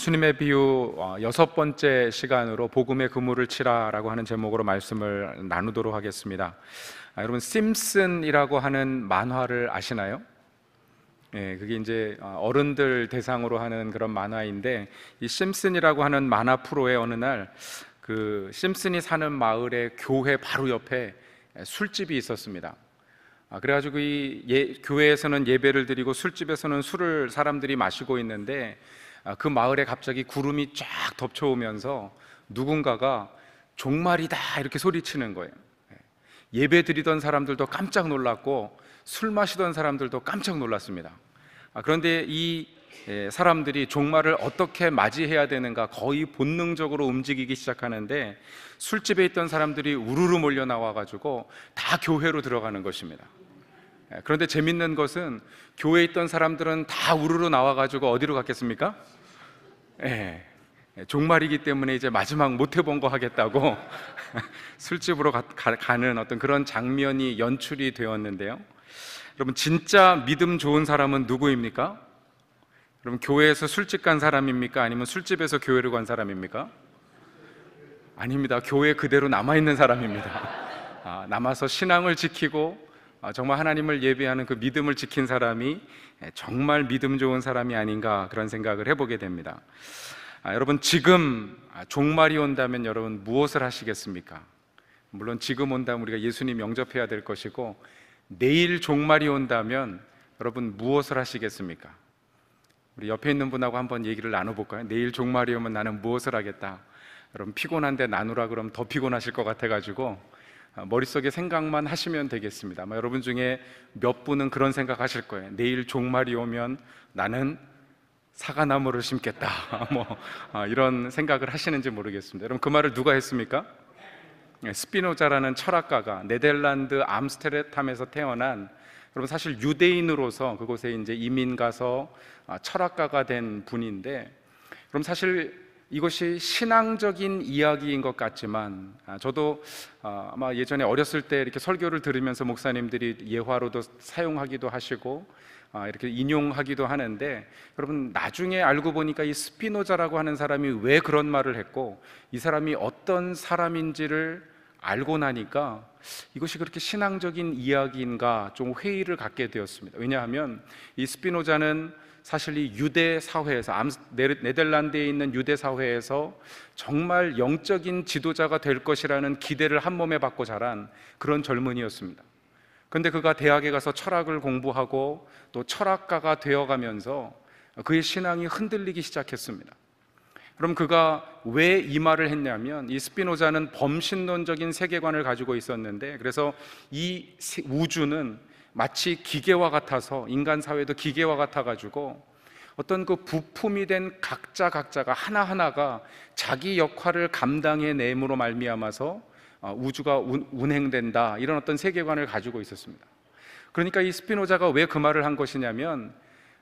예수님의 비유 어, 여섯 번째 시간으로 복음의 그물을 치라라고 하는 제목으로 말씀을 나누도록 하겠습니다. 아, 여러분 심슨이라고 하는 만화를 아시나요? 예, 그게 이제 어, 어른들 대상으로 하는 그런 만화인데 이 심슨이라고 하는 만화 프로에 어느 날그 심슨이 사는 마을의 교회 바로 옆에 술집이 있었습니다. 아, 그래가지고 이 예, 교회에서는 예배를 드리고 술집에서는 술을 사람들이 마시고 있는데 아, 그 마을에 갑자기 구름이 쫙 덮쳐오면서 누군가가 종말이다 이렇게 소리치는 거예요. 예. 예배 드리던 사람들도 깜짝 놀랐고 술 마시던 사람들도 깜짝 놀랐습니다. 아, 그런데 이 예, 사람들이 종말을 어떻게 맞이해야 되는가 거의 본능적으로 움직이기 시작하는데 술집에 있던 사람들이 우르르 몰려 나와 가지고 다 교회로 들어가는 것입니다. 예, 그런데 재밌는 것은 교회에 있던 사람들은 다 우르르 나와가지고 어디로 갔겠습니까? 예. 예 종말이기 때문에 이제 마지막 못해본 거 하겠다고 술집으로 가, 가는 어떤 그런 장면이 연출이 되었는데요. 여러분, 진짜 믿음 좋은 사람은 누구입니까? 그럼 교회에서 술집 간 사람입니까? 아니면 술집에서 교회를 간 사람입니까? 아닙니다. 교회 그대로 남아있는 사람입니다. 아, 남아서 신앙을 지키고 아, 정말 하나님을 예배하는 그 믿음을 지킨 사람이 예, 정말 믿음 좋은 사람이 아닌가 그런 생각을 해보게 됩니다. 아, 여러분 지금 아, 종말이 온다면 여러분 무엇을 하시겠습니까? 물론 지금 온다면 우리가 예수님 영접해야 될 것이고 내일 종말이 온다면 여러분 무엇을 하시겠습니까? 우리 옆에 있는 분하고 한번 얘기를 나눠볼까요? 내일 종말이 오면 나는 무엇을 하겠다. 여러분 피곤한데 나누라 그럼 더 피곤하실 것 같아가지고 아, 머릿속에 생각만 하시면 되겠습니다. 아마 여러분 중에 몇 분은 그런 생각 하실 거예요. 내일 종말이 오면 나는 사과나무를 심겠다. 뭐 아, 이런 생각을 하시는지 모르겠습니다. 여러분 그 말을 누가 했습니까? 네, 스피노자라는 철학가가 네덜란드 암스테르담에서 태어난 여러분 사실 유대인으로서 그곳에 이제 이민 가서 아, 철학가가 된 분인데 그럼 사실 이것이 신앙적인 이야기인 것 같지만 아, 저도 아, 아마 예전에 어렸을 때 이렇게 설교를 들으면서 목사님들이 예화로도 사용하기도 하시고 아, 이렇게 인용하기도 하는데 여러분 나중에 알고 보니까 이 스피노자라고 하는 사람이 왜 그런 말을 했고 이 사람이 어떤 사람인지를 알고 나니까 이것이 그렇게 신앙적인 이야기인가 좀 회의를 갖게 되었습니다. 왜냐하면 이 스피노자는 사실 이 유대 사회에서 네덜란드에 있는 유대 사회에서 정말 영적인 지도자가 될 것이라는 기대를 한 몸에 받고 자란 그런 젊은이였습니다. 그런데 그가 대학에 가서 철학을 공부하고 또 철학가가 되어가면서 그의 신앙이 흔들리기 시작했습니다. 그럼 그가 왜 이 말을 했냐면 이 스피노자는 범신론적인 세계관을 가지고 있었는데 그래서 이 우주는 마치 기계와 같아서 인간 사회도 기계와 같아 가지고 어떤 그 부품이 된 각자 각자가 하나하나가 자기 역할을 감당해 내므로 말미암아서 아, 우주가 운행된다 이런 어떤 세계관을 가지고 있었습니다. 그러니까 이 스피노자가 왜 그 말을 한 것이냐면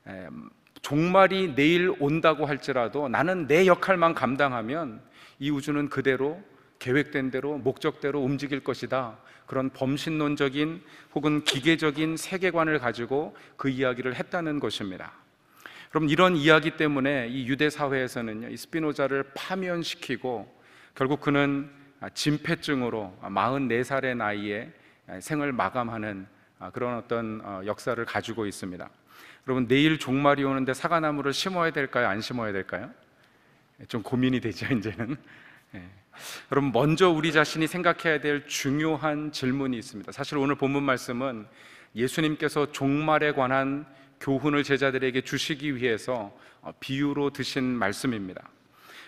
음, 종말이 내일 온다고 할지라도 나는 내 역할만 감당하면 이 우주는 그대로 계획된 대로 목적대로 움직일 것이다. 그런 범신론적인 혹은 기계적인 세계관을 가지고 그 이야기를 했다는 것입니다. 그럼 이런 이야기 때문에 이 유대 사회에서는요, 이 스피노자를 파면시키고 결국 그는 진폐증으로 44살의 나이에 생을 마감하는 그런 어떤 어, 역사를 가지고 있습니다. 여러분 내일 종말이 오는데 사과나무를 심어야 될까요? 안 심어야 될까요? 좀 고민이 되죠 이제는. 예. 여러분 먼저 우리 자신이 생각해야 될 중요한 질문이 있습니다. 사실 오늘 본문 말씀은 예수님께서 종말에 관한 교훈을 제자들에게 주시기 위해서 어, 비유로 드신 말씀입니다.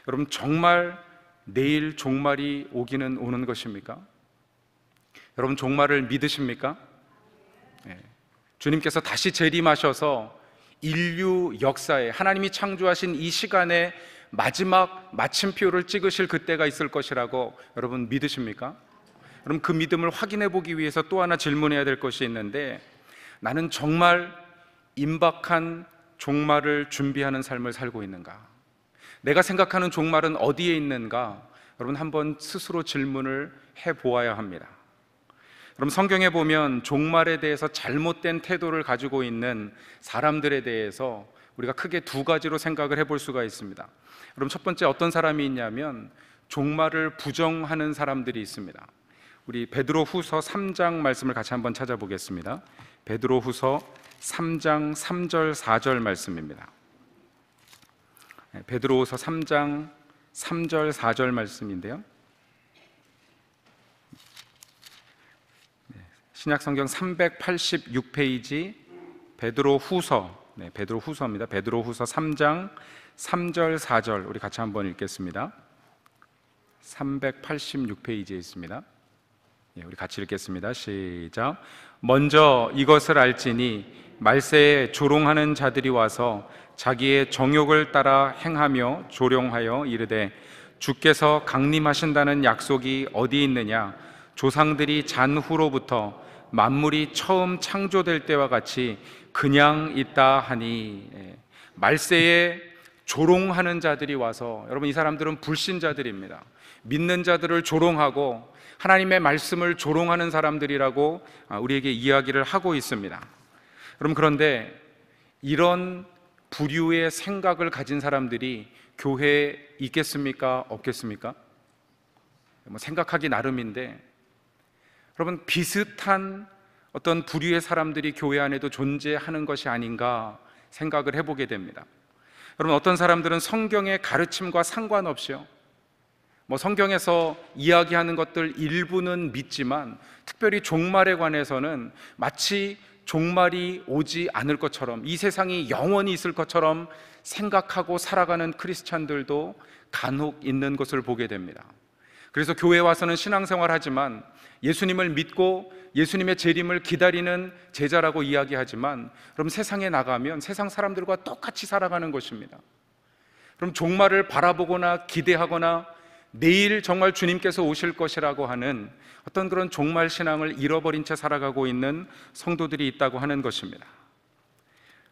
여러분 정말 내일 종말이 오기는 오는 것입니까? 여러분 종말을 믿으십니까? 네. 주님께서 다시 재림하셔서 인류 역사에 하나님이 창조하신 이 시간에 마지막 마침표를 찍으실 그때가 있을 것이라고 여러분 믿으십니까? 그럼 그 믿음을 확인해 보기 위해서 또 하나 질문해야 될 것이 있는데 나는 정말 임박한 종말을 준비하는 삶을 살고 있는가? 내가 생각하는 종말은 어디에 있는가? 여러분 한번 스스로 질문을 해 보아야 합니다. 그럼 성경에 보면 종말에 대해서 잘못된 태도를 가지고 있는 사람들에 대해서 우리가 크게 두 가지로 생각을 해볼 수가 있습니다. 그럼 첫 번째 어떤 사람이 있냐면 종말을 부정하는 사람들이 있습니다. 우리 베드로후서 3장 말씀을 같이 한번 찾아보겠습니다. 베드로후서 3장 3절 4절 말씀입니다. 네, 베드로후서 3장 3절 4절 말씀인데요. 네, 신약성경 386페이지 베드로후서 네, 베드로 후서입니다. 베드로 후서 3장 3절 4절 우리 같이 한번 읽겠습니다. 386페이지에 있습니다. 예, 우리 같이 읽겠습니다. 시작. 먼저 이것을 알지니 말세에 조롱하는 자들이 와서 자기의 정욕을 따라 행하며 조롱하여 이르되 주께서 강림하신다는 약속이 어디 있느냐 조상들이 잔 후로부터 만물이 처음 창조될 때와 같이 그냥 있다 하니 예. 말세에 조롱하는 자들이 와서 여러분 이 사람들은 불신자들입니다. 믿는 자들을 조롱하고 하나님의 말씀을 조롱하는 사람들이라고 아, 우리에게 이야기를 하고 있습니다. 여러분 그런데 이런 부류의 생각을 가진 사람들이 교회에 있겠습니까? 없겠습니까? 뭐 생각하기 나름인데 여러분 비슷한 어떤 부류의 사람들이 교회 안에도 존재하는 것이 아닌가 생각을 해보게 됩니다. 여러분 어떤 사람들은 성경의 가르침과 상관없이요. 뭐 성경에서 이야기하는 것들 일부는 믿지만 특별히 종말에 관해서는 마치 종말이 오지 않을 것처럼 이 세상이 영원히 있을 것처럼 생각하고 살아가는 크리스찬들도 간혹 있는 것을 보게 됩니다. 그래서 교회 와서는 신앙생활 하지만 예수님을 믿고 예수님의 재림을 기다리는 제자라고 이야기하지만 그럼 세상에 나가면 세상 사람들과 똑같이 살아가는 것입니다. 그럼 종말을 바라보거나 기대하거나 내일 정말 주님께서 오실 것이라고 하는 어떤 그런 종말 신앙을 잃어버린 채 살아가고 있는 성도들이 있다고 하는 것입니다.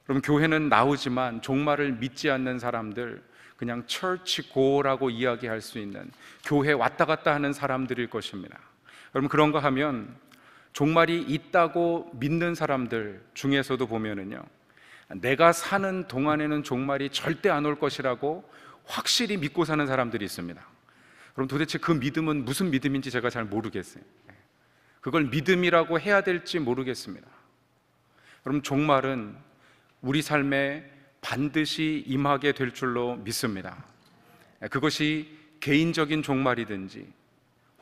그럼 교회는 나오지만 종말을 믿지 않는 사람들, 그냥 철치 고라고 이야기할 수 있는 교회 왔다 갔다 하는 사람들일 것입니다. 여러 그런가 하면 종말이 있다고 믿는 사람들 중에서도 보면은요. 내가 사는 동안에는 종말이 절대 안 올 것이라고 확실히 믿고 사는 사람들이 있습니다. 그럼 도대체 그 믿음은 무슨 믿음인지 제가 잘 모르겠어요. 그걸 믿음이라고 해야 될지 모르겠습니다. 그럼 종말은 우리 삶에 반드시 임하게 될 줄로 믿습니다. 그것이 개인적인 종말이든지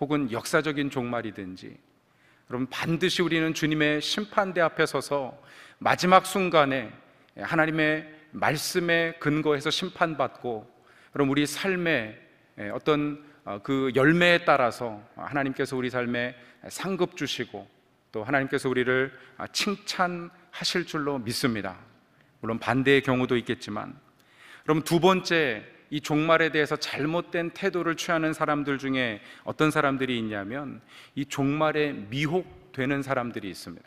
혹은 역사적인 종말이든지 여러분 반드시 우리는 주님의 심판대 앞에 서서 마지막 순간에 하나님의 말씀에 근거해서 심판받고 그럼 우리 삶의 어떤 어, 그 열매에 따라서 하나님께서 우리 삶에 상급 주시고 또 하나님께서 우리를 아, 칭찬하실 줄로 믿습니다. 물론 반대의 경우도 있겠지만 그럼 두 번째 이 종말에 대해서 잘못된 태도를 취하는 사람들 중에 어떤 사람들이 있냐면 이 종말에 미혹되는 사람들이 있습니다.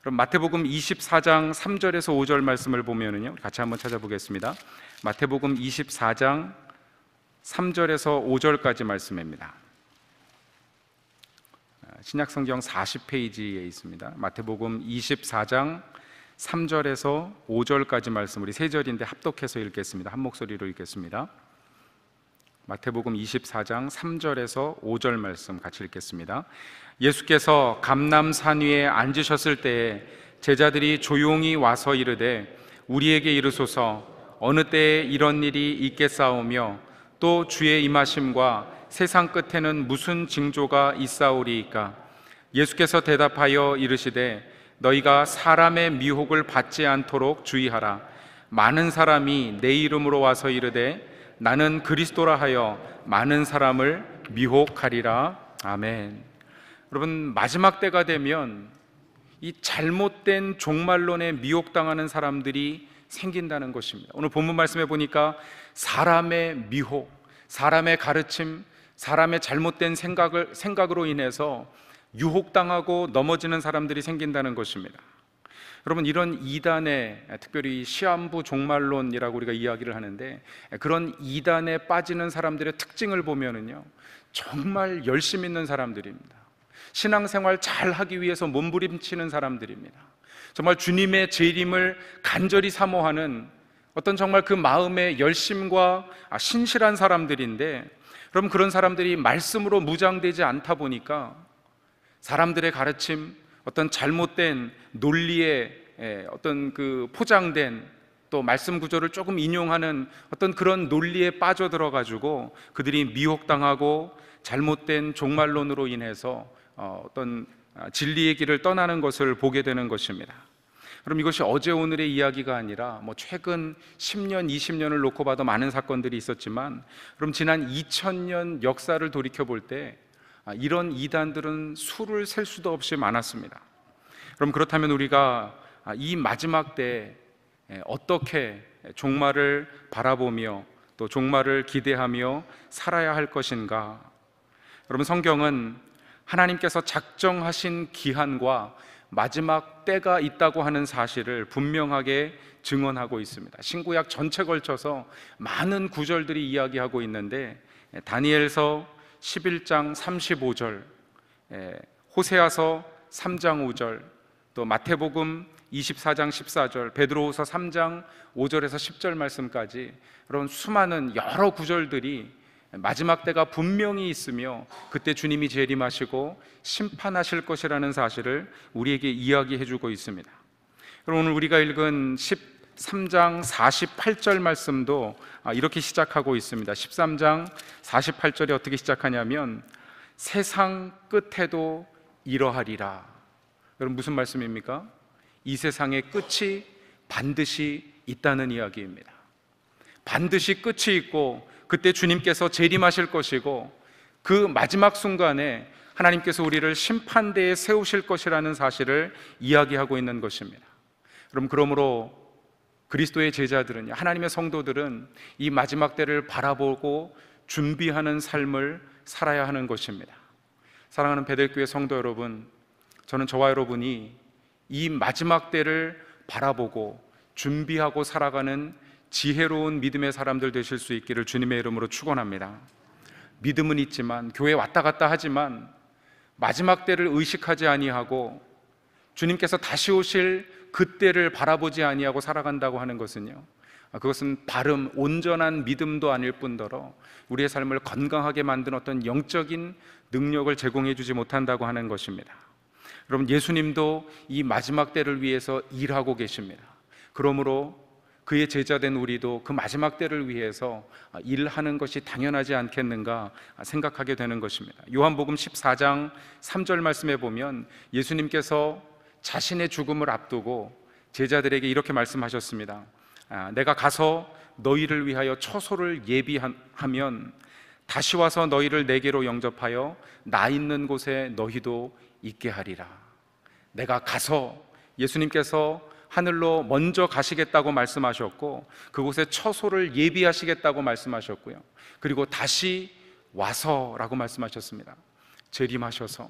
그럼 마태복음 24장 3절에서 5절 말씀을 보면은요. 같이 한번 찾아보겠습니다. 마태복음 24장 3절에서 5절까지 말씀입니다. 아, 신약성경 40페이지에 있습니다. 마태복음 24장 3절에서 5절까지 말씀 우리 세 절인데 합독해서 읽겠습니다. 한 목소리로 읽겠습니다. 마태복음 24장 3절에서 5절 말씀 같이 읽겠습니다. 예수께서 감람산 위에 앉으셨을 때에 제자들이 조용히 와서 이르되 우리에게 이르소서 어느 때에 이런 일이 있겠사오며 또 주의 임하심과 세상 끝에는 무슨 징조가 있사오리이까 예수께서 대답하여 이르시되 너희가 사람의 미혹을 받지 않도록 주의하라. 많은 사람이 내 이름으로 와서 이르되 나는 그리스도라 하여 많은 사람을 미혹하리라. 아멘. 여러분, 마지막 때가 되면 이 잘못된 종말론에 미혹당하는 사람들이 생긴다는 것입니다. 오늘 본문 말씀해 보니까 사람의 미혹, 사람의 가르침, 사람의 잘못된 생각을 생각으로 인해서 유혹당하고 넘어지는 사람들이 생긴다는 것입니다. 여러분 이런 이단에 특별히 시한부 종말론이라고 우리가 이야기를 하는데 그런 이단에 빠지는 사람들의 특징을 보면은요 정말 열심 있는 사람들입니다. 신앙생활 잘 하기 위해서 몸부림치는 사람들입니다. 정말 주님의 재림을 간절히 사모하는 어떤 정말 그 마음의 열심과 신실한 사람들인데 그럼 그런 사람들이 말씀으로 무장되지 않다 보니까 사람들의 가르침, 어떤 잘못된 논리에 어떤 그 포장된 또 말씀 구조를 조금 인용하는 어떤 그런 논리에 빠져들어 가지고 그들이 미혹당하고 잘못된 종말론으로 인해서 어, 어떤 아, 진리의 길을 떠나는 것을 보게 되는 것입니다. 그럼 이것이 어제 오늘의 이야기가 아니라 뭐 최근 10년, 20년을 놓고 봐도 많은 사건들이 있었지만 그럼 지난 2000년 역사를 돌이켜 볼때 아, 이런 이단들은 수를 셀 수도 없이 많았습니다. 그럼 그렇다면 우리가 아, 이 마지막 때 어떻게 종말을 바라보며 또 종말을 기대하며 살아야 할 것인가? 여러분 성경은 하나님께서 작정하신 기한과 마지막 때가 있다고 하는 사실을 분명하게 증언하고 있습니다. 신구약 전체 걸쳐서 많은 구절들이 이야기하고 있는데 다니엘서 11장 35절, 예, 호세아서 3장 5절, 또 마태복음 24장 14절, 베드로후서 3장 5절에서 10절 말씀까지 그런 수많은 여러 구절들이 마지막 때가 분명히 있으며 그때 주님이 재림하시고 심판하실 것이라는 사실을 우리에게 이야기해 주고 있습니다. 그럼 오늘 우리가 읽은 10 3장 48절 말씀도 아, 이렇게 시작하고 있습니다. 13장 48절이 어떻게 시작하냐면 세상 끝에도 이러하리라. 여러분 무슨 말씀입니까? 이 세상의 끝이 반드시 있다는 이야기입니다. 반드시 끝이 있고 그때 주님께서 재림하실 것이고 그 마지막 순간에 하나님께서 우리를 심판대에 세우실 것이라는 사실을 이야기하고 있는 것입니다. 그럼 그러므로 그리스도의 제자들은 하나님의 성도들은 이 마지막 때를 바라보고 준비하는 삶을 살아야 하는 것입니다. 사랑하는 베델교회 성도 여러분, 저는 저와 여러분이 이 마지막 때를 바라보고 준비하고 살아가는 지혜로운 믿음의 사람들 되실 수 있기를 주님의 이름으로 축원합니다. 믿음은 있지만 교회 왔다 갔다 하지만 마지막 때를 의식하지 아니하고 주님께서 다시 오실 그때를 바라보지 아니하고 살아간다고 하는 것은요. 그것은 발음 온전한 믿음도 아닐 뿐더러 우리의 삶을 건강하게 만든 어떤 영적인 능력을 제공해 주지 못한다고 하는 것입니다. 여러분 예수님도 이 마지막 때를 위해서 일하고 계십니다. 그러므로 그의 제자된 우리도 그 마지막 때를 위해서 일하는 것이 당연하지 않겠는가 생각하게 되는 것입니다. 요한복음 14장 3절 말씀에 보면 예수님께서 자신의 죽음을 앞두고 제자들에게 이렇게 말씀하셨습니다. 아, 내가 가서 너희를 위하여 처소를 예비하면 다시 와서 너희를 내게로 영접하여 나 있는 곳에 너희도 있게 하리라. 내가 가서 예수님께서 하늘로 먼저 가시겠다고 말씀하셨고 그곳에 처소를 예비하시겠다고 말씀하셨고요. 그리고 다시 와서라고 말씀하셨습니다. 재림하셔서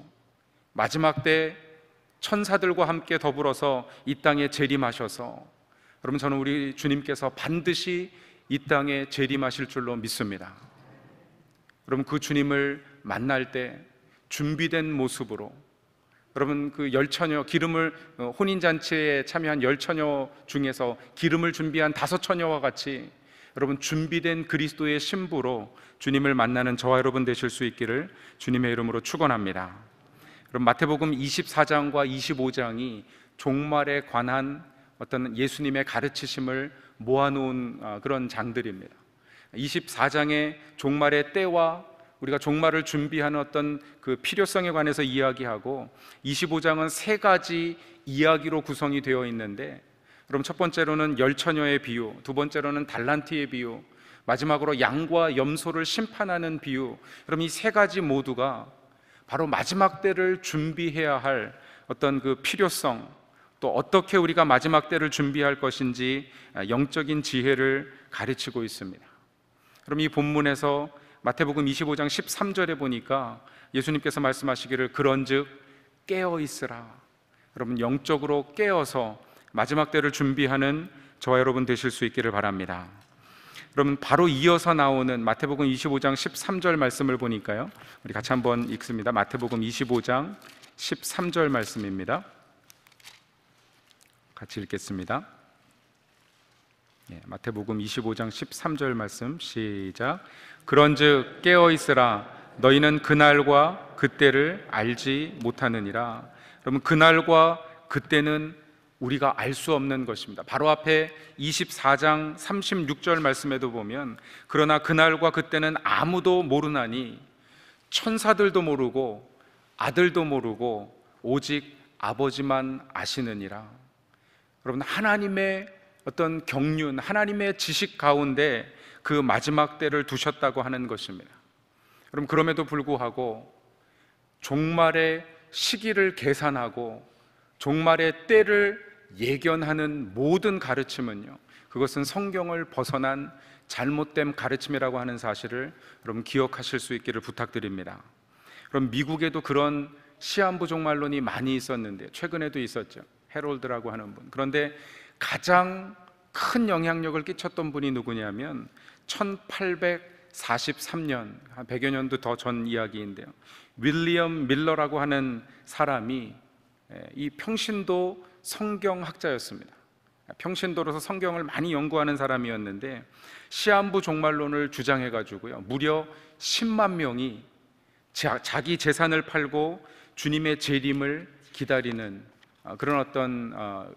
마지막 때 천사들과 함께 더불어서 이 땅에 재림하셔서 여러분 저는 우리 주님께서 반드시 이 땅에 재림하실 줄로 믿습니다. 여러분 그 주님을 만날 때 준비된 모습으로 여러분 그 열처녀 기름을 어, 혼인 잔치에 참여한 열처녀 중에서 기름을 준비한 다섯 처녀와 같이 여러분 준비된 그리스도의 신부로 주님을 만나는 저와 여러분 되실 수 있기를 주님의 이름으로 축원합니다. 그럼 마태복음 24장과 25장이 종말에 관한 어떤 예수님의 가르치심을 모아놓은 어, 그런 장들입니다. 24장의 종말의 때와 우리가 종말을 준비하는 어떤 그 필요성에 관해서 이야기하고 25장은 세 가지 이야기로 구성이 되어 있는데 그럼 첫 번째로는 열처녀의 비유, 두 번째로는 달란트의 비유, 마지막으로 양과 염소를 심판하는 비유. 그럼 이 세 가지 모두가 바로 마지막 때를 준비해야 할 어떤 그 필요성 또 어떻게 우리가 마지막 때를 준비할 것인지 아, 영적인 지혜를 가르치고 있습니다. 그럼 이 본문에서 마태복음 25장 13절에 보니까 예수님께서 말씀하시기를 그런즉 깨어 있으라. 여러분 영적으로 깨어서 마지막 때를 준비하는 저와 여러분 되실 수 있기를 바랍니다. 그러면 바로 이어서 나오는 마태복음 25장 13절 말씀을 보니까요. 우리 같이 한번 읽습니다. 마태복음 25장 13절 말씀입니다. 같이 읽겠습니다. 예, 마태복음 25장 13절 말씀 시작. 그런즉 깨어 있으라 너희는 그날과 그때를 알지 못하느니라. 그러면 그날과 그때는 우리가 알 수 없는 것입니다. 바로 앞에 24장 36절 말씀에도 보면 그러나 그날과 그때는 아무도 모르나니 천사들도 모르고 아들도 모르고 오직 아버지만 아시느니라. 여러분 하나님의 어떤 경륜, 하나님의 지식 가운데 그 마지막 때를 두셨다고 하는 것입니다. 그럼 그럼에도 불구하고 종말의 시기를 계산하고 종말의 때를 예견하는 모든 가르침은요. 그것은 성경을 벗어난 잘못된 가르침이라고 하는 사실을 여러분 기억하실 수 있기를 부탁드립니다. 그럼 미국에도 그런 시한부종말론이 많이 있었는데 최근에도 있었죠. 해롤드라고 하는 분. 그런데 가장 큰 영향력을 끼쳤던 분이 누구냐면 1843년 한 100여 년도 더 전 이야기인데요. 윌리엄 밀러라고 하는 사람이 예, 이 평신도 성경학자였습니다. 평신도로서 성경을 많이 연구하는 사람이었는데 시한부 종말론을 주장해 가지고요. 무려 10만 명이 자, 자기 재산을 팔고 주님의 재림을 기다리는 아, 그런 어떤 아,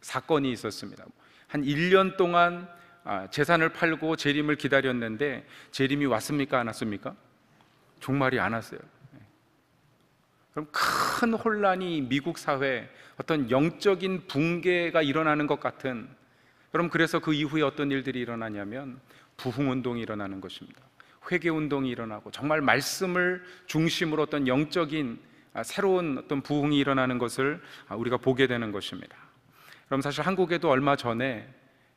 사건이 있었습니다. 한 1년 동안 아, 재산을 팔고 재림을 기다렸는데 재림이 왔습니까? 안 왔습니까? 종말이 안 왔어요. 그럼 큰 혼란이 미국 사회 어떤 영적인 붕괴가 일어나는 것 같은 그럼 그래서 그 이후에 어떤 일들이 일어나냐면 부흥 운동이 일어나는 것입니다. 회개 운동이 일어나고 정말 말씀을 중심으로 어떤 영적인 아, 새로운 어떤 부흥이 일어나는 것을 아, 우리가 보게 되는 것입니다. 그럼 사실 한국에도 얼마 전에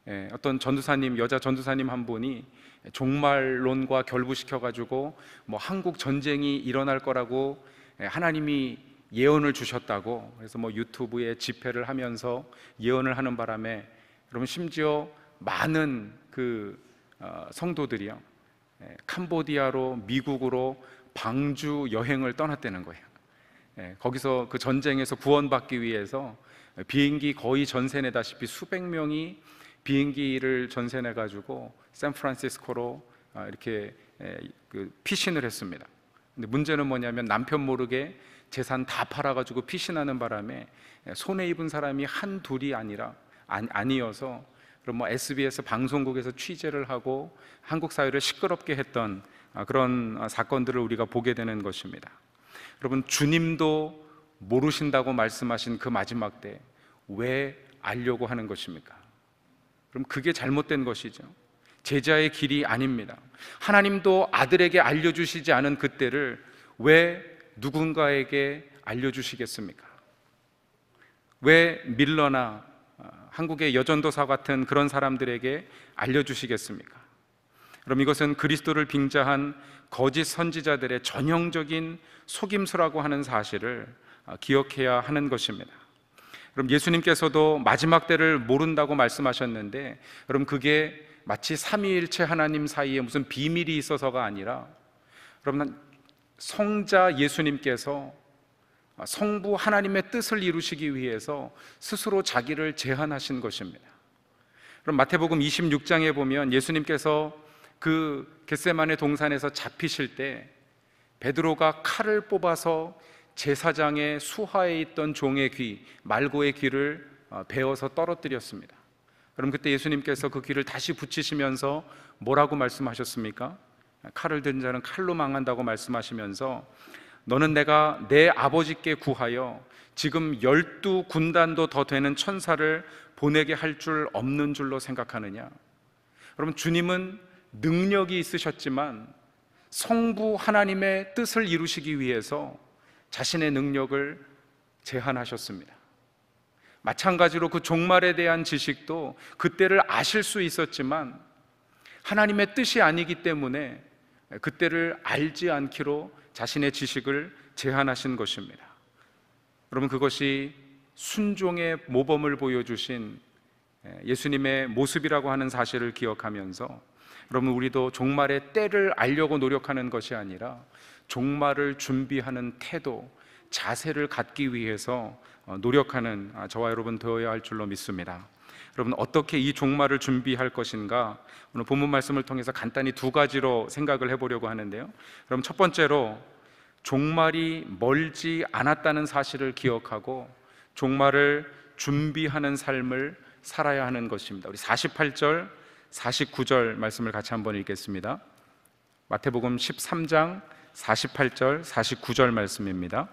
예, 어떤 전도사님 여자 전도사님 한 분이 종말론과 결부시켜 가지고 뭐 한국 전쟁이 일어날 거라고 예, 하나님이 예언을 주셨다고 그래서 뭐 유튜브에 집회를 하면서 예언을 하는 바람에 여러분 심지어 많은 그 어, 성도들이요 예, 캄보디아로 미국으로 방주 여행을 떠났다는 거예요. 예, 거기서 그 전쟁에서 구원받기 위해서 비행기 거의 전세 내다시피 수백 명이 비행기를 전세 내 가지고 샌프란시스코로 어, 이렇게 그 피신을 했습니다. 근데 문제는 뭐냐면 남편 모르게 재산 다 팔아가지고 피신하는 바람에 손해 입은 사람이 한 둘이 아니라 아니, 어서 그럼 뭐 SBS 방송국에서 취재를 하고 한국 사회를 시끄럽게 했던 아, 그런 아, 사건들을 우리가 보게 되는 것입니다. 여러분 주님도 모르신다고 말씀하신 그 마지막 때 왜 알려고 하는 것입니까? 그럼 그게 잘못된 것이죠. 제자의 길이 아닙니다. 하나님도 아들에게 알려주시지 않은 그때를 왜 누군가에게 알려주시겠습니까? 왜 밀러나 아, 한국의 여전도사 같은 그런 사람들에게 알려주시겠습니까? 그럼 이것은 그리스도를 빙자한 거짓 선지자들의 전형적인 속임수라고 하는 사실을 아, 기억해야 하는 것입니다. 그럼 예수님께서도 마지막 때를 모른다고 말씀하셨는데, 그럼 그게 마치 삼위일체 하나님 사이에 무슨 비밀이 있어서가 아니라 여러분 성자 예수님께서 성부 하나님의 뜻을 이루시기 위해서 스스로 자기를 제한하신 것입니다. 그럼 마태복음 26장에 보면 예수님께서 그 겟세만의 동산에서 잡히실 때 베드로가 칼을 뽑아서 제사장의 수하에 있던 종의 귀 말고의 귀를 어, 베어서 떨어뜨렸습니다. 그럼 그때 예수님께서 그 귀를 다시 붙이시면서 뭐라고 말씀하셨습니까? 칼을 든 자는 칼로 망한다고 말씀하시면서 너는 내가 내 아버지께 구하여 지금 열두 군단도 더 되는 천사를 보내게 할 줄 없는 줄로 생각하느냐? 여러 주님은 능력이 있으셨지만 성부 하나님의 뜻을 이루시기 위해서 자신의 능력을 제한하셨습니다. 마찬가지로 그 종말에 대한 지식도 그때를 아실 수 있었지만 하나님의 뜻이 아니기 때문에 그때를 알지 않기로 자신의 지식을 제한하신 것입니다. 여러분 그것이 순종의 모범을 보여주신 예, 예수님의 모습이라고 하는 사실을 기억하면서 여러분 우리도 종말의 때를 알려고 노력하는 것이 아니라 종말을 준비하는 태도, 자세를 갖기 위해서 어, 노력하는 아, 저와 여러분 되어야 할 줄로 믿습니다. 여러분 어떻게 이 종말을 준비할 것인가 오늘 본문 말씀을 통해서 간단히 두 가지로 생각을 해보려고 하는데요. 그럼 첫 번째로 종말이 멀지 않았다는 사실을 기억하고 종말을 준비하는 삶을 살아야 하는 것입니다. 우리 48절, 49절 말씀을 같이 한번 읽겠습니다. 마태복음 13장 48절, 49절 말씀입니다.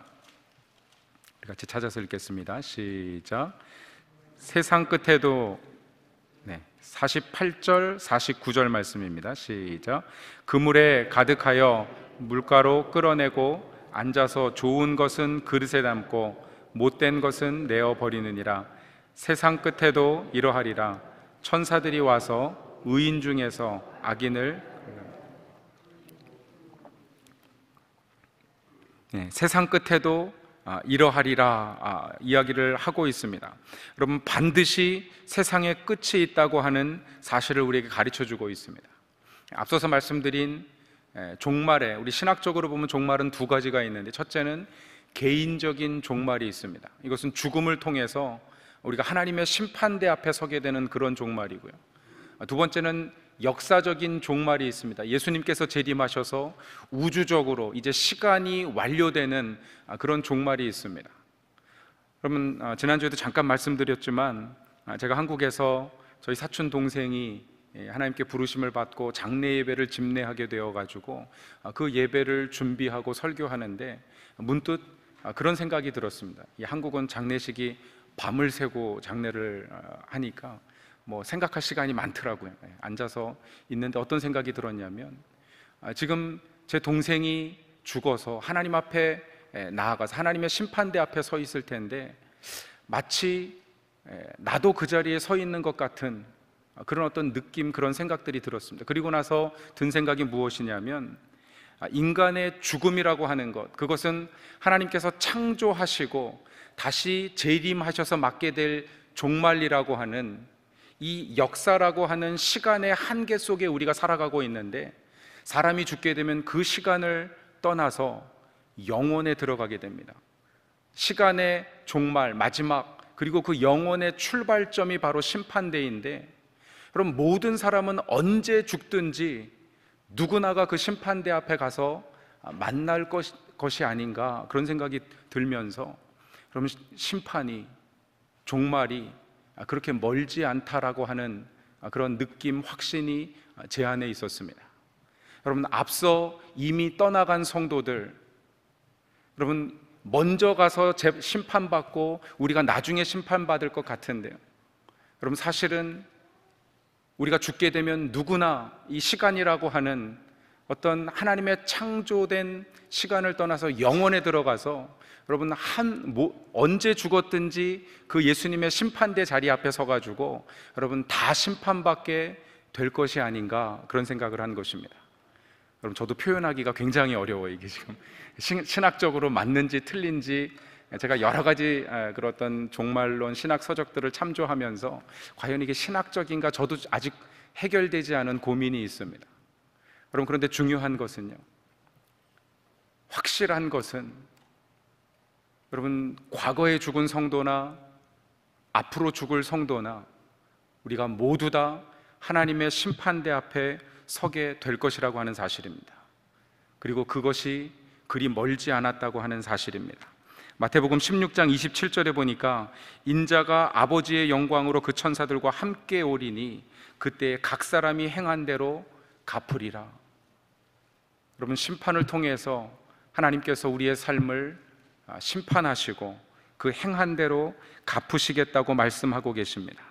같이 찾아서 읽겠습니다. 시작. 세상 끝에도 네, 48절, 49절 말씀입니다. 시작. 그물에 가득하여 물가로 끌어내고 앉아서 좋은 것은 그릇에 담고 못된 것은 내어 버리느니라. 세상 끝에도 이러하리라. 천사들이 와서 의인 중에서 악인을 네, 세상 끝에도 아, 이러하리라 아, 이야기를 하고 있습니다. 여러분 반드시 세상의 끝이 있다고 하는 사실을 우리에게 가르쳐 주고 있습니다. 앞서서 말씀드린 예, 종말에 우리 신학적으로 보면 종말은 두 가지가 있는데 첫째는 개인적인 종말이 있습니다. 이것은 죽음을 통해서 우리가 하나님의 심판대 앞에 서게 되는 그런 종말이고요. 두 번째는 역사적인 종말이 있습니다. 예수님께서 재림하셔서 우주적으로 이제 시간이 완료되는 아, 그런 종말이 있습니다. 그러면 아, 지난주에도 잠깐 말씀드렸지만 아, 제가 한국에서 저희 사촌 동생이 예, 하나님께 부르심을 받고 장례 예배를 집례하게 되어 가지고 그 예배를 준비하고 설교하는데 문득 그런 생각이 들었습니다. 한국은 장례식이 밤을 새고 장례를 하니까 뭐 생각할 시간이 많더라고요. 예, 앉아서 있는데 어떤 생각이 들었냐면 아, 지금 제 동생이 죽어서 하나님 앞에 예, 나아가서 하나님의 심판대 앞에 서 있을 텐데 마치 예, 나도 그 자리에 서 있는 것 같은 그런 어떤 느낌 그런 생각들이 들었습니다. 그리고 나서 든 생각이 무엇이냐면 아, 인간의 죽음이라고 하는 것 그것은 하나님께서 창조하시고 다시 재림하셔서 맞게 될 종말이라고 하는 이 역사라고 하는 시간의 한계 속에 우리가 살아가고 있는데 사람이 죽게 되면 그 시간을 떠나서 영혼에 들어가게 됩니다. 시간의 종말, 마지막, 그리고 그 영혼의 출발점이 바로 심판대인데 그럼 모든 사람은 언제 죽든지 누구나가 그 심판대 앞에 가서 만날 것, 것이 아닌가 그런 생각이 들면서 그럼 심판이 종말이 아, 그렇게 멀지 않다라고 하는 아, 그런 느낌, 확신이 아, 제 안에 있었습니다. 여러분, 앞서 이미 떠나간 성도들, 여러분, 먼저 가서 심판받고 우리가 나중에 심판받을 것 같은데요. 여러분, 사실은 우리가 죽게 되면 누구나 이 시간이라고 하는 어떤 하나님의 창조된 시간을 떠나서 영원에 들어가서 여러분 한 뭐, 언제 죽었든지 그 예수님의 심판대 자리 앞에 서가지고 여러분 다 심판받게 될 것이 아닌가 그런 생각을 한 것입니다. 여러분 저도 표현하기가 굉장히 어려워 이게 지금 신학적으로 맞는지 틀린지 제가 여러 가지 그런 종말론 신학 서적들을 참조하면서 과연 이게 신학적인가 저도 아직 해결되지 않은 고민이 있습니다. 여러분 그런데 중요한 것은요. 확실한 것은 여러분 과거에 죽은 성도나 앞으로 죽을 성도나 우리가 모두 다 하나님의 심판대 앞에 서게 될 것이라고 하는 사실입니다. 그리고 그것이 그리 멀지 않았다고 하는 사실입니다. 마태복음 16장 27절에 보니까 인자가 아버지의 영광으로 그 천사들과 함께 오리니 그때 각 사람이 행한 대로 갚으리라. 여러분 심판을 통해서 하나님께서 우리의 삶을 아, 심판하시고 그 행한 대로 갚으시겠다고 말씀하고 계십니다.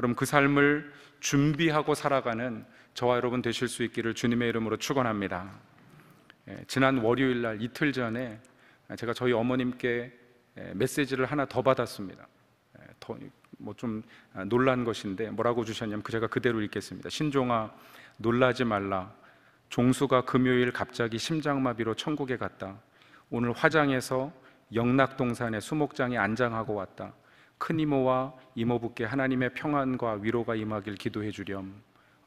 여러분 그 삶을 준비하고 살아가는 저와 여러분 되실 수 있기를 주님의 이름으로 축원합니다. 예, 지난 월요일 날 이틀 전에 제가 저희 어머님께 예, 메시지를 하나 더 받았습니다. 예, 뭐좀 놀란 것인데 뭐라고 주셨냐면 그 제가 그대로 읽겠습니다. 신종아 놀라지 말라. 종수가 금요일 갑자기 심장마비로 천국에 갔다. 오늘 화장에서 영락동산의 수목장에 안장하고 왔다. 큰 이모와 이모부께 하나님의 평안과 위로가 임하길 기도해 주렴.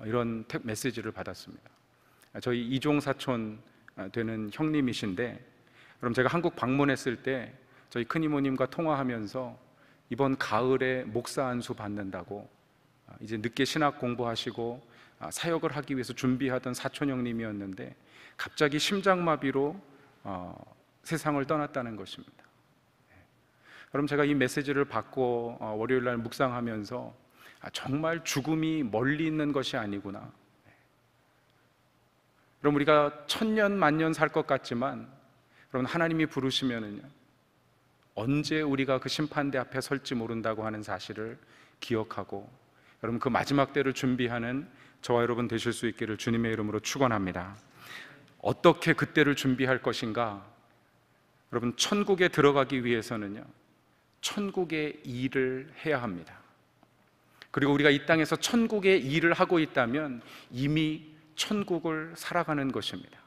이런 메시지를 받았습니다. 아, 저희 이종 사촌 아, 되는 형님이신데, 그럼 제가 한국 방문했을 때 저희 큰 이모님과 통화하면서 이번 가을에 목사 안수 받는다고 아, 이제 늦게 신학 공부하시고 아, 사역을 하기 위해서 준비하던 사촌 형님이었는데 갑자기 심장마비로 어, 세상을 떠났다는 것입니다. 여러 예. 제가 이 메시지를 받고 어, 월요일 날 묵상하면서 아, 정말 죽음이 멀리 있는 것이 아니구나. 여러 예. 우리가 천년 만년 살 것 같지만 여러 하나님이 부르시면은요 언제 우리가 그 심판대 앞에 설지 모른다고 하는 사실을 기억하고 여러분 그 마지막 때를 준비하는 저와 여러분 되실 수 있기를 주님의 이름으로 축원합니다. 어떻게 그때를 준비할 것인가? 여러분 천국에 들어가기 위해서는요. 천국의 일을 해야 합니다. 그리고 우리가 이 땅에서 천국의 일을 하고 있다면 이미 천국을 살아가는 것입니다.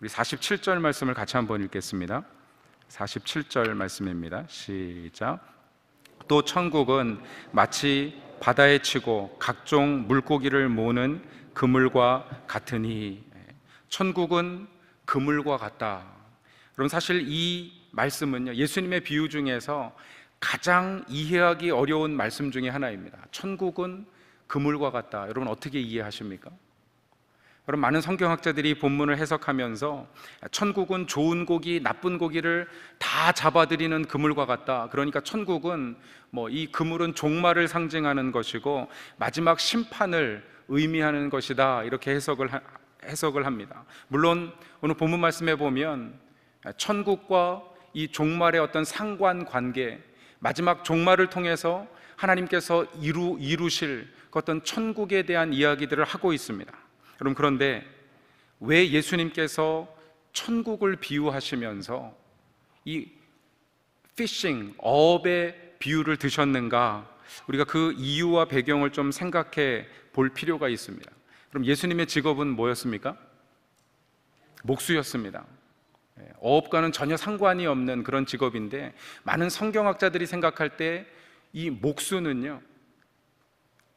우리 47절 말씀을 같이 한번 읽겠습니다. 47절 말씀입니다. 시작. 또 천국은 마치 바다에 치고 각종 물고기를 모으는 그물과 같으니 천국은 그물과 같다. 그럼 사실 이 말씀은요. 예수님의 비유 중에서 가장 이해하기 어려운 말씀 중의 하나입니다. 천국은 그물과 같다. 여러분 어떻게 이해하십니까? 그럼 많은 성경학자들이 본문을 해석하면서 천국은 좋은 고기, 나쁜 고기를 다 잡아들이는 그물과 같다. 그러니까 천국은 뭐 이 그물은 종말을 상징하는 것이고 마지막 심판을 의미하는 것이다. 이렇게 해석을 하, 해석을 합니다. 물론 오늘 본문 말씀에 보면 천국과 이 종말의 어떤 상관 관계, 마지막 종말을 통해서 하나님께서 이루 이루실 그 어떤 천국에 대한 이야기들을 하고 있습니다. 여러분 그런데 왜 예수님께서 천국을 비유하시면서 이 피싱 업의 비유를 드셨는가? 우리가 그 이유와 배경을 좀 생각해 볼 필요가 있습니다. 그럼 예수님의 직업은 뭐였습니까? 목수였습니다. 예, 어업과는 전혀 상관이 없는 그런 직업인데 많은 성경학자들이 생각할 때 이 목수는요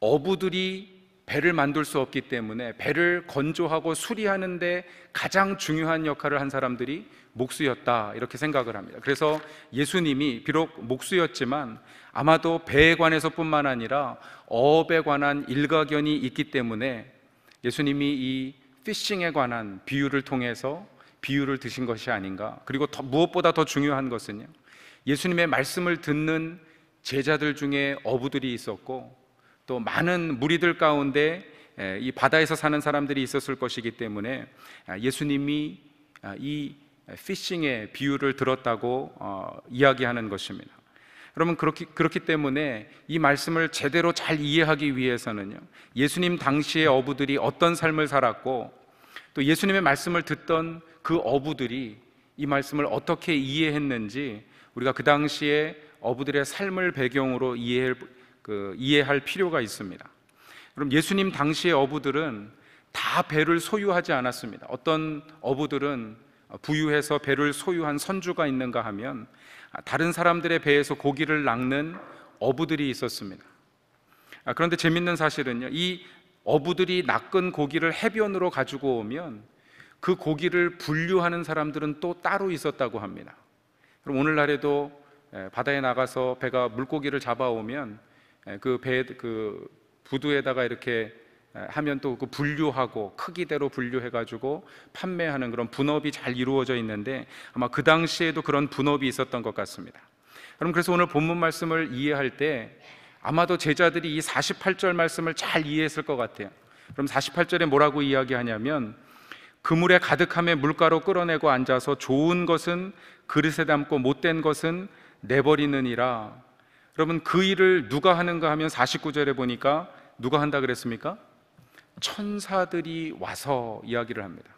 어부들이 배를 만들 수 없기 때문에 배를 건조하고 수리하는데 가장 중요한 역할을 한 사람들이 목수였다 이렇게 생각을 합니다. 그래서 예수님이 비록 목수였지만 아마도 배에 관해서뿐만 아니라 어업에 관한 일가견이 있기 때문에 예수님이 이 피싱에 관한 비유를 통해서 비유를 드신 것이 아닌가. 그리고 더, 무엇보다 더 중요한 것은요. 예수님의 말씀을 듣는 제자들 중에 어부들이 있었고 또 많은 무리들 가운데 이 바다에서 사는 사람들이 있었을 것이기 때문에 아, 예수님이 아, 이 피싱의 비유를 들었다고 어, 이야기하는 것입니다. 여러분 그렇기, 그렇기 때문에 이 말씀을 제대로 잘 이해하기 위해서는요. 예수님 당시의 어부들이 어떤 삶을 살았고 또 예수님의 말씀을 듣던 그 어부들이 이 말씀을 어떻게 이해했는지 우리가 그 당시에 어부들의 삶을 배경으로 이해를 그 이해할 필요가 있습니다. 그럼 예수님 당시의 어부들은 다 배를 소유하지 않았습니다. 어떤 어부들은 부유해서 배를 소유한 선주가 있는가 하면 다른 사람들의 배에서 고기를 낚는 어부들이 있었습니다. 아, 그런데 재밌는 사실은요, 이 어부들이 낚은 고기를 해변으로 가지고 오면 그 고기를 분류하는 사람들은 또 따로 있었다고 합니다. 그럼 오늘날에도 예, 바다에 나가서 배가 물고기를 잡아오면 그배그 예, 그 부두에다가 이렇게 예, 하면 또 그 분류하고 크기대로 분류해 가지고 판매하는 그런 분업이 잘 이루어져 있는데 아마 그 당시에도 그런 분업이 있었던 것 같습니다. 그럼 그래서 오늘 본문 말씀을 이해할 때 아마도 제자들이 이 48절 말씀을 잘 이해했을 것 같아요. 그럼 48절에 뭐라고 이야기하냐면 그물에 가득함에 물가로 끌어내고 앉아서 좋은 것은 그릇에 담고 못된 것은 내버리느니라 여러분 그 일을 누가 하는가 하면 49절에 보니까 누가 한다 그랬습니까? 천사들이 와서 이야기를 합니다.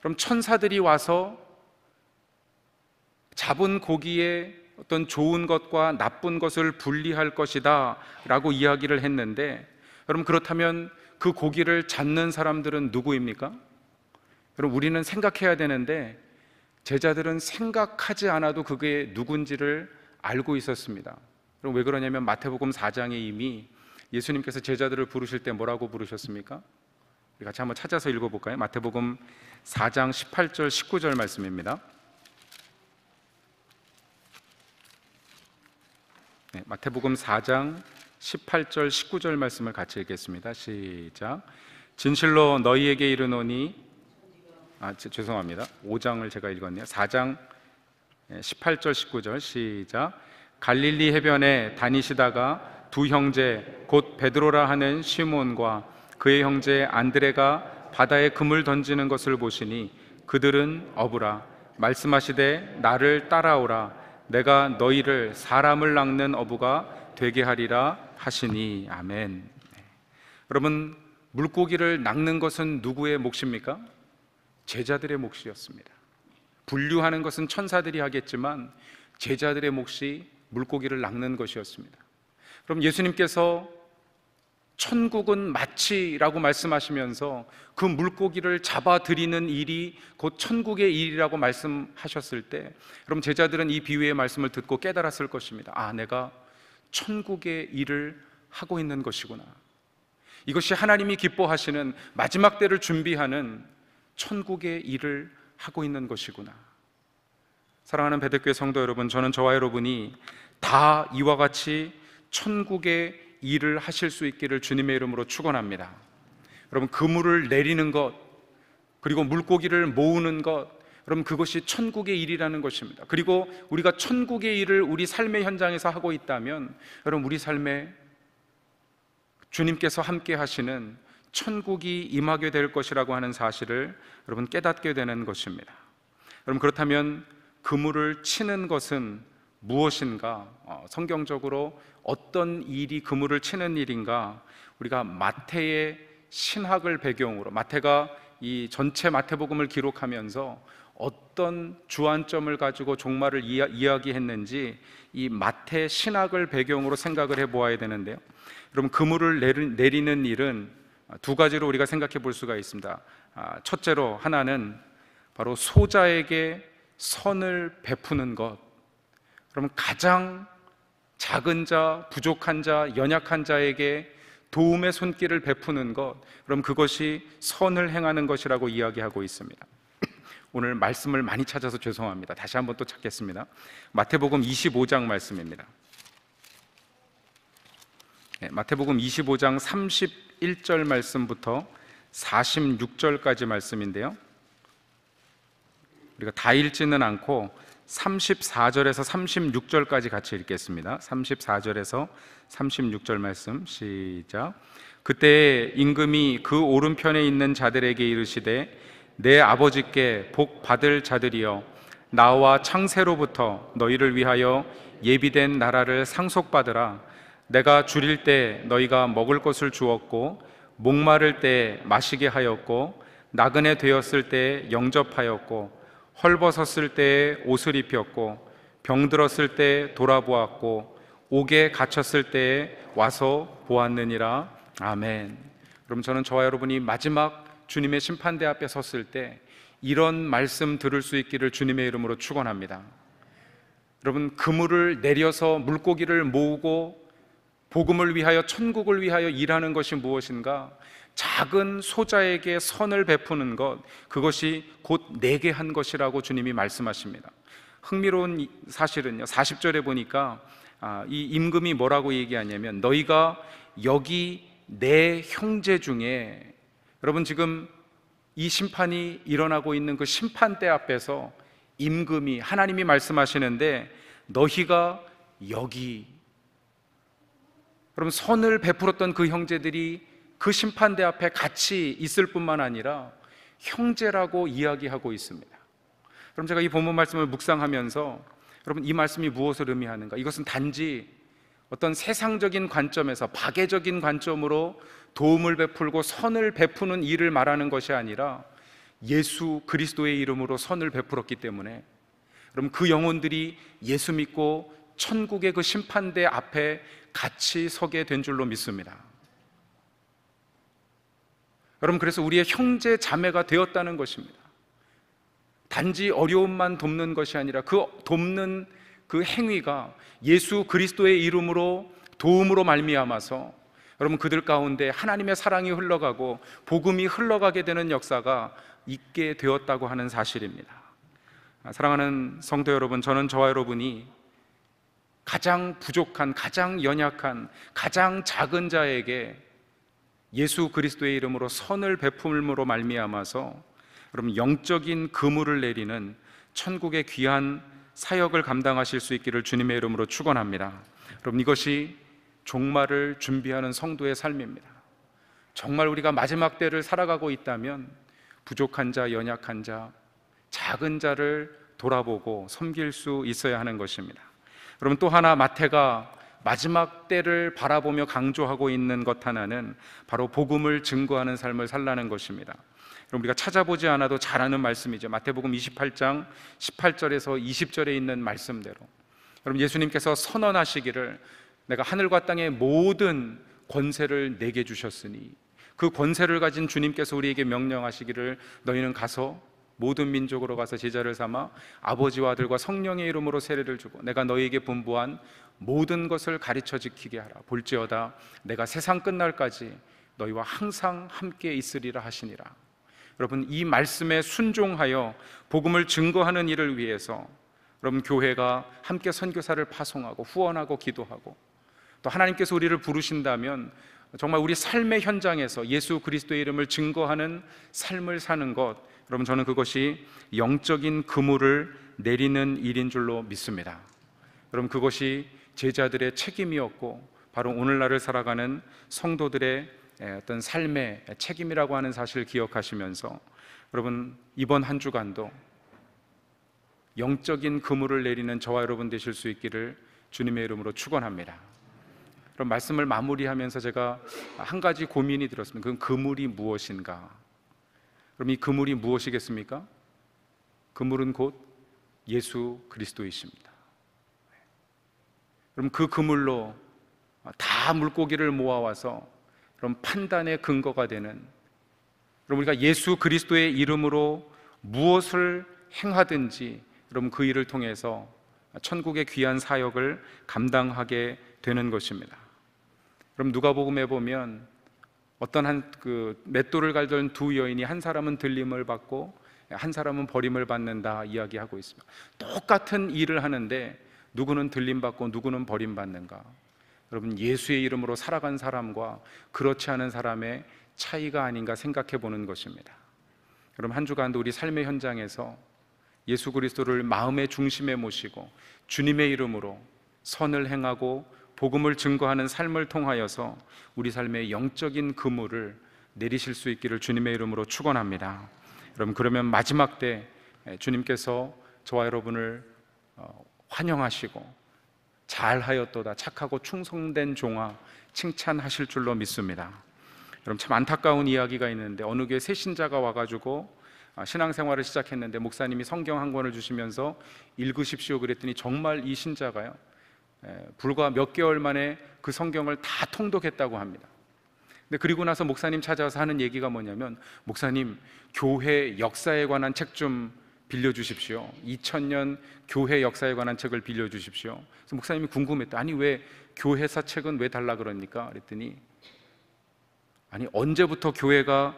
그럼 천사들이 와서 잡은 고기에 어떤 좋은 것과 나쁜 것을 분리할 것이다 라고 이야기를 했는데 여러분 그렇다면 그 고기를 잡는 사람들은 누구입니까? 여러분 우리는 생각해야 되는데 제자들은 생각하지 않아도 그게 누군지를 알고 있었습니다. 그럼 왜 그러냐면 마태복음 4장에 이미 예수님께서 제자들을 부르실 때 뭐라고 부르셨습니까? 우리 같이 한번 찾아서 읽어볼까요? 마태복음 4장 18절 19절 말씀입니다. 네, 마태복음 4장 18절 19절 말씀을 같이 읽겠습니다. 시작. 진실로 너희에게 이르노니 아 제, 죄송합니다. 5장을 제가 읽었네요. 4장 18절 19절 시작. 갈릴리 해변에 다니시다가 두 형제 곧 베드로라 하는 시몬과 그의 형제 안드레가 바다에 금을 던지는 것을 보시니 그들은 어부라 말씀하시되 나를 따라오라 내가 너희를 사람을 낚는 어부가 되게 하리라 하시니 아멘. 여러분 물고기를 낚는 것은 누구의 몫입니까? 제자들의 몫이었습니다. 분류하는 것은 천사들이 하겠지만 제자들의 몫이 물고기를 낚는 것이었습니다. 그럼 예수님께서 천국은 마치라고 말씀하시면서 그 물고기를 잡아들이는 일이 곧 천국의 일이라고 말씀하셨을 때, 그럼 제자들은 이 비유의 말씀을 듣고 깨달았을 것입니다. 아, 내가 천국의 일을 하고 있는 것이구나. 이것이 하나님이 기뻐하시는 마지막 때를 준비하는 천국의 일을 하고 있는 것이구나. 사랑하는 베드교회 성도 여러분, 저는 저와 여러분이 다 이와 같이 천국의 일을 하실 수 있기를 주님의 이름으로 축원합니다. 여러분 그물을 내리는 것 그리고 물고기를 모으는 것 여러분 그것이 천국의 일이라는 것입니다. 그리고 우리가 천국의 일을 우리 삶의 현장에서 하고 있다면 여러분 우리 삶에 주님께서 함께 하시는 천국이 임하게 될 것이라고 하는 사실을 여러분 깨닫게 되는 것입니다. 여러분 그렇다면 그물을 치는 것은 무엇인가? 어, 성경적으로 어떤 일이 그물을 치는 일인가? 우리가 마태의 신학을 배경으로 마태가 이 전체 마태복음을 기록하면서 어떤 주안점을 가지고 종말을 이야, 기했는지이 마태 신학을 배경으로 생각을 해 보아야 되는데요. 여러분 그물을 내리는 일은 두 가지로 우리가 생각해 볼 수가 있습니다. 아, 첫째로 하나는 바로 소자에게 선을 베푸는 것. 그러면 가장 작은 자, 부족한 자, 연약한 자에게 도움의 손길을 베푸는 것. 그럼 그것이 선을 행하는 것이라고 이야기하고 있습니다. 오늘 말씀을 많이 찾아서 죄송합니다. 다시 한번 또 찾겠습니다. 마태복음 25장 말씀입니다. 네, 마태복음 25장 31절 말씀부터 46절까지 말씀인데요. 우리가 다 읽지는 않고 34절에서 36절까지 같이 읽겠습니다. 34절에서 36절 말씀 시작. 그때 임금이 그 오른편에 있는 자들에게 이르시되 내 아버지께 복 받을 자들이여 나와 창세로부터 너희를 위하여 예비된 나라를 상속받으라 내가 줄일 때 너희가 먹을 것을 주었고 목마를 때 마시게 하였고 나그네 되었을 때 영접하였고 헐벗었을 때에 옷을 입혔고 병들었을 때 돌아보았고 옥에 갇혔을 때에 와서 보았느니라 아멘. 그럼 저는 저와 여러분이 마지막 주님의 심판대 앞에 섰을 때 이런 말씀 들을 수 있기를 주님의 이름으로 축원합니다. 여러분 그물을 내려서 물고기를 모으고 복음을 위하여 천국을 위하여 일하는 것이 무엇인가? 작은 소자에게 선을 베푸는 것, 그것이 곧 내게 한 것이라고 주님이 말씀하십니다. 흥미로운 사실은요, 40절에 보니까 아, 이 임금이 뭐라고 얘기하냐면, 너희가 여기 내 형제 중에, 여러분 지금 이 심판이 일어나고 있는 그 심판대 앞에서 임금이, 하나님이 말씀하시는데, 너희가 여기, 여러분 선을 베풀었던 그 형제들이 그 심판대 앞에 같이 있을 뿐만 아니라 형제라고 이야기하고 있습니다. 그럼 제가 이 본문 말씀을 묵상하면서 여러분 이 말씀이 무엇을 의미하는가? 이것은 단지 어떤 세상적인 관점에서 박애적인 관점으로 도움을 베풀고 선을 베푸는 일을 말하는 것이 아니라 예수 그리스도의 이름으로 선을 베풀었기 때문에 그럼 그 영혼들이 예수 믿고 천국의 그 심판대 앞에 같이 서게 된 줄로 믿습니다. 여러분, 그래서 우리의 형제 자매가 되었다는 것입니다. 단지 어려움만 돕는 것이 아니라 그 돕는 그 행위가 예수 그리스도의 이름으로 도움으로 말미암아서 여러분 그들 가운데 하나님의 사랑이 흘러가고 복음이 흘러가게 되는 역사가 있게 되었다고 하는 사실입니다. 아, 사랑하는 성도 여러분, 저는 저와 여러분이 가장 부족한, 가장 연약한, 가장 작은 자에게 예수 그리스도의 이름으로 선을 베품으로 말미암아서 여러 영적인 그물을 내리는 천국의 귀한 사역을 감당하실 수 있기를 주님의 이름으로 축원합니다. 여러 이것이 종말을 준비하는 성도의 삶입니다. 정말 우리가 마지막 때를 살아가고 있다면 부족한 자, 연약한 자, 작은 자를 돌아보고 섬길 수 있어야 하는 것입니다. 여러또 하나 마태가 마지막 때를 바라보며 강조하고 있는 것 하나는 바로 복음을 증거하는 삶을 살라는 것입니다. 우리가 찾아보지 않아도 잘 아는 말씀이죠. 마태복음 28장 18절에서 20절에 있는 말씀대로. 여러분 예수님께서 선언하시기를 내가 하늘과 땅의 모든 권세를 내게 주셨으니 그 권세를 가진 주님께서 우리에게 명령하시기를 너희는 가서 모든 민족으로 가서 제자를 삼아 아버지와 아들과 성령의 이름으로 세례를 주고 내가 너희에게 분부한 모든 것을 가르쳐 지키게 하라. 볼지어다 내가 세상 끝날까지 너희와 항상 함께 있으리라 하시니라. 여러분 이 말씀에 순종하여 복음을 증거하는 일을 위해서 여러분 교회가 함께 선교사를 파송하고 후원하고 기도하고 또 하나님께서 우리를 부르신다면 정말 우리 삶의 현장에서 예수 그리스도의 이름을 증거하는 삶을 사는 것 여러분 저는 그것이 영적인 그물을 내리는 일인 줄로 믿습니다. 여러분 그것이 제자들의 책임이었고 바로 오늘날을 살아가는 성도들의 어떤 삶의 책임이라고 하는 사실을 기억하시면서 여러분 이번 한 주간도 영적인 그물을 내리는 저와 여러분 되실 수 있기를 주님의 이름으로 축원합니다. 그럼 말씀을 마무리하면서 제가 한 가지 고민이 들었습니다. 그럼 그물이 무엇인가? 그럼 이 그물이 무엇이겠습니까? 그물은 곧 예수 그리스도이십니다. 그럼 그 그물로 다 물고기를 모아와서 그럼 판단의 근거가 되는 그럼 우리가 예수 그리스도의 이름으로 무엇을 행하든지 그럼 그 일을 통해서 천국의 귀한 사역을 감당하게 되는 것입니다. 그럼 누가복음에 보면 어떤 한그 맷돌을 갈던 두 여인이 한 사람은 들림을 받고 한 사람은 버림을 받는다 이야기하고 있습니다. 똑같은 일을 하는데 누구는 들림받고 누구는 버림받는가. 여러분, 예수의 이름으로 살아간 사람과 그렇지 않은 사람의 차이가 아닌가 생각해 보는 것입니다. 여러분, 한 주간도 우리 삶의 현장에서 예수 그리스도를 마음의 중심에 모시고 주님의 이름으로 선을 행하고 복음을 증거하는 삶을 통하여서 우리 삶의 영적인 그물을 내리실 수 있기를 주님의 이름으로 축원합니다. 여러분 그러면 마지막 때 주님께서 저와 여러분을 어, 환영하시고 잘하였도다 착하고 충성된 종아 칭찬하실 줄로 믿습니다. 여러분 참 안타까운 이야기가 있는데 어느 교회 새 신자가 와가지고 아, 신앙생활을 시작했는데 목사님이 성경 한 권을 주시면서 읽으십시오 그랬더니 정말 이 신자가요 불과 몇 개월 만에 그 성경을 다 통독했다고 합니다. 근데 그리고 나서 목사님 찾아와서 하는 얘기가 뭐냐면 목사님 교회 역사에 관한 책좀 빌려 주십시오. 2000년 교회 역사에 관한 책을 빌려 주십시오. 그래서 목사님이 궁금했다. 아니 왜 교회사 책은 왜 달라 그러니까 그랬더니 아니 언제부터 교회가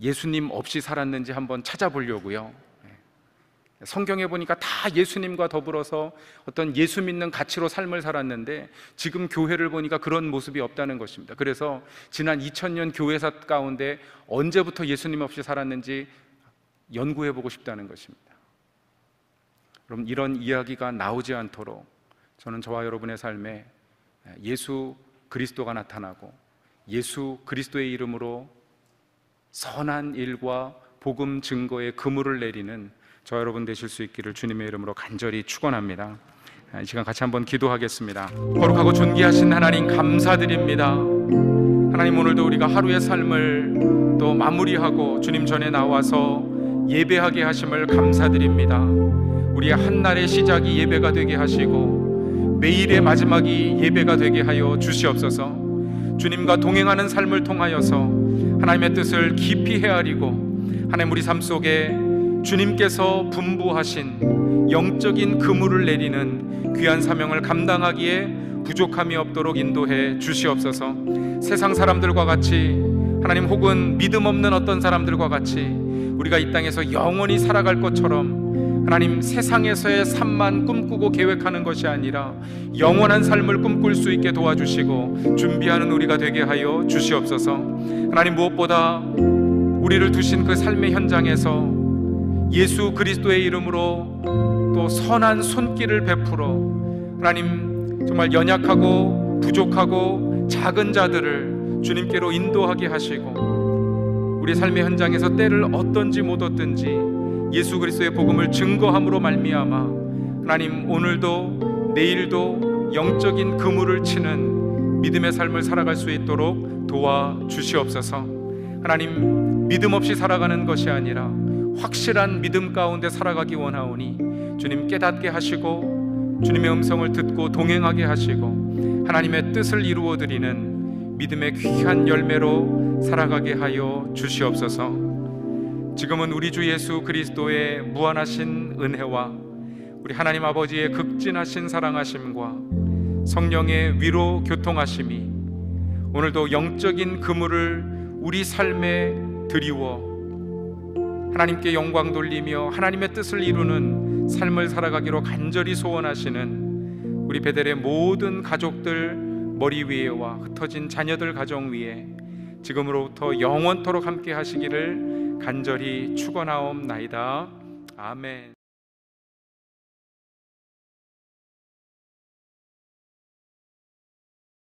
예수님 없이 살았는지 한번 찾아보려고요. 예. 성경에 보니까 다 예수님과 더불어서 어떤 예수 믿는 가치로 삶을 살았는데 지금 교회를 보니까 그런 모습이 없다는 것입니다. 그래서 지난 2000년 교회사 가운데 언제부터 예수님 없이 살았는지 연구해 보고 싶다는 것입니다. 여러 이런 이야기가 나오지 않도록 저는 저와 여러분의 삶에 예, 예수 그리스도가 나타나고 예수 그리스도의 이름으로 선한 일과 복음 증거의 그물을 내리는 저 여러분 되실 수 있기를 주님의 이름으로 간절히 축원합니다. 아, 이 시간 같이 한번 기도하겠습니다. 거룩하고 존귀하신 하나님 감사드립니다. 하나님 오늘도 우리가 하루의 삶을 또 마무리하고 주님 전에 나와서 예배하게 하심을 감사드립니다. 우리 한날의 시작이 예배가 되게 하시고 매일의 마지막이 예배가 되게 하여 주시옵소서. 주님과 동행하는 삶을 통하여서 하나님의 뜻을 깊이 헤아리고 하나님 우리 삶 속에 주님께서 분부하신 영적인 그물을 내리는 귀한 사명을 감당하기에 부족함이 없도록 인도해 주시옵소서. 세상 사람들과 같이 하나님 혹은 믿음 없는 어떤 사람들과 같이 우리가 이 땅에서 영원히 살아갈 것처럼 하나님 세상에서의 삶만 꿈꾸고 계획하는 것이 아니라 영원한 삶을 꿈꿀 수 있게 도와주시고 준비하는 우리가 되게 하여 주시옵소서. 하나님 무엇보다 우리를 두신 그 삶의 현장에서 예수 그리스도의 이름으로 또 선한 손길을 베풀어 하나님 정말 연약하고 부족하고 작은 자들을 주님께로 인도하게 하시고 우리 삶의 현장에서 때를 어떤지못 얻든지 예수 그리스도의 복음을 증거함으로 말미암아 하나님 오늘도 내일도 영적인 그물을 치는 믿음의 삶을 살아갈 수 있도록 도와 주시옵소서. 하나님 믿음 없이 살아가는 것이 아니라 확실한 믿음 가운데 살아가기 원하오니 주님 깨닫게 하시고 주님의 음성을 듣고 동행하게 하시고 하나님의 뜻을 이루어 드리는 믿음의 귀한 열매로 살아가게 하여 주시옵소서. 지금은 우리 주 예수 그리스도의 무한하신 은혜와 우리 하나님 아버지의 극진하신 사랑하심과 성령의 위로 교통하심이 오늘도 영적인 그물을 우리 삶에 드리워 하나님께 영광 돌리며 하나님의 뜻을 이루는 삶을 살아가기로 간절히 소원하시는 우리 베델의 모든 가족들 머리 위에와 흩어진 자녀들 가정 위에 지금으로부터 영원토록 함께 하시기를 간절히 축원하옵나이다. 아멘.